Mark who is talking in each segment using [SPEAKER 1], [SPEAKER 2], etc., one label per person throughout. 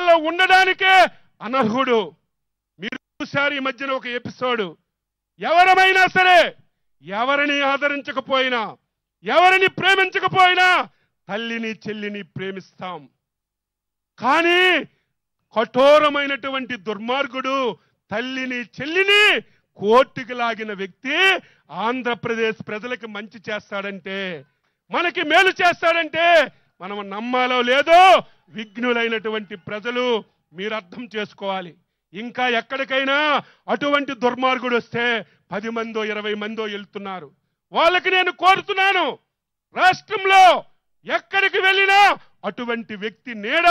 [SPEAKER 1] రాజకీయాల్లో ఉండడానికే అనర్హుడు మీరు చూశారు ఈ మధ్యన ఒక ఎపిసోడ్ ఎవరమైనా సరే ఎవరిని ఆదరించకపోయినా ఎవరిని ప్రేమించకపోయినా తల్లిని చెల్లిని ప్రేమిస్తాం కానీ కఠోరమైనటువంటి దుర్మార్గుడు తల్లిని చెల్లిని కోర్టుకి లాగిన వ్యక్తి ఆంధ్రప్రదేశ్ ప్రజలకి మంచి చేస్తాడంటే మనకి మేలు చేస్తాడంటే మనం నమ్మాలో లేదో విఘ్నులైనటువంటి ప్రజలు మీరు అర్థం చేసుకోవాలి ఇంకా ఎక్కడికైనా అటువంటి దుర్మార్గుడు వస్తే పది మందో ఇరవై మందో వెళ్తున్నారు వాళ్ళకి నేను కోరుతున్నాను రాష్ట్రంలో ఎక్కడికి వెళ్ళినా అటువంటి వ్యక్తి నీడ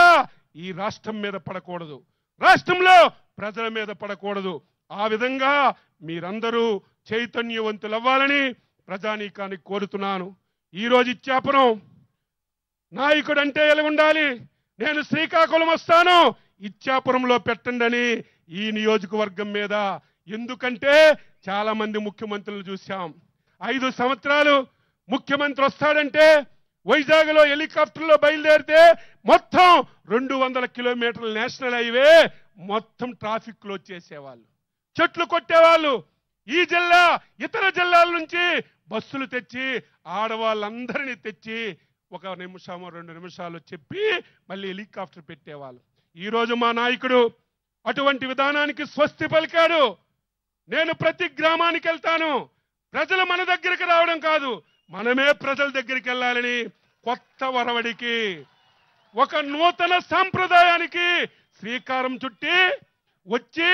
[SPEAKER 1] ఈ రాష్ట్రం మీద పడకూడదు రాష్ట్రంలో ప్రజల మీద పడకూడదు ఆ విధంగా మీరందరూ చైతన్యవంతులు అవ్వాలని ప్రజానీకానికి కోరుతున్నాను ఈరోజు ఇచ్చాపనం నాయకుడు అంటే ఎలా ఉండాలి నేను శ్రీకాకుళం వస్తాను ఇచ్చాపురంలో పెట్టండి ఈ నియోజకవర్గం మీద ఎందుకంటే చాలామంది ముఖ్యమంత్రులు చూశాం ఐదు సంవత్సరాలు ముఖ్యమంత్రి వస్తాడంటే వైజాగ్లో హెలికాప్టర్లో బయలుదేరితే మొత్తం రెండు వందల కిలోమీటర్ల నేషనల్ హైవే మొత్తం ట్రాఫిక్లో చేసేవాళ్ళు చెట్లు కొట్టేవాళ్ళు ఈ జిల్లా ఇతర జిల్లాల నుంచి బస్సులు తెచ్చి ఆడవాళ్ళందరినీ తెచ్చి ఒక నిమిషము రెండు నిమిషాలు చెప్పి మళ్ళీ హెలికాప్టర్ పెట్టేవాళ్ళు ఈరోజు మా నాయకుడు అటువంటి విధానానికి స్వస్తి పలికాడు నేను ప్రతి గ్రామానికి వెళ్తాను ప్రజలు మన దగ్గరికి రావడం కాదు మనమే ప్రజల దగ్గరికి వెళ్ళాలని కొత్త వరవడికి ఒక నూతన సాంప్రదాయానికి శ్రీకారం చుట్టి వచ్చి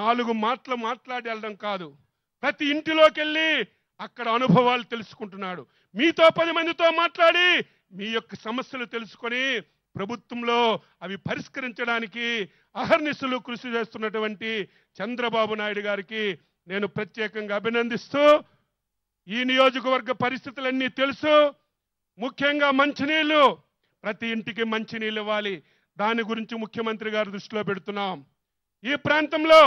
[SPEAKER 1] నాలుగు మాటలు మాట్లాడి వెళ్ళడం కాదు ప్రతి ఇంటిలోకి వెళ్ళి అక్కడ అనుభవాలు తెలుసుకుంటున్నాడు మీతో పది మందితో మాట్లాడి మీ యొక్క సమస్యలు తెలుసుకొని ప్రభుత్వంలో అవి పరిష్కరించడానికి అహర్నిశలు కృషి చేస్తున్నటువంటి చంద్రబాబు నాయుడు గారికి నేను ప్రత్యేకంగా అభినందిస్తూ ఈ నియోజకవర్గ పరిస్థితులన్నీ తెలుసు ముఖ్యంగా మంచినీళ్ళు ప్రతి ఇంటికి మంచినీళ్ళు ఇవ్వాలి దాని గురించి ముఖ్యమంత్రి గారు దృష్టిలో పెడుతున్నాం ఈ ప్రాంతంలో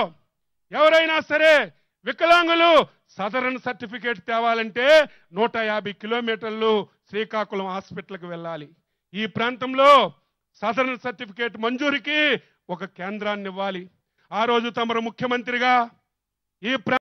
[SPEAKER 1] ఎవరైనా సరే వికలాంగులు సదరన్ సర్టిఫికేట్ తేవాలంటే నూట యాభై కిలోమీటర్లు శ్రీకాకుళం హాస్పిటల్కి వెళ్ళాలి ఈ ప్రాంతంలో సదరన్ సర్టిఫికేట్ మంజూరికి ఒక కేంద్రాన్ని ఇవ్వాలి ఆ రోజు తమరు ముఖ్యమంత్రిగా ఈ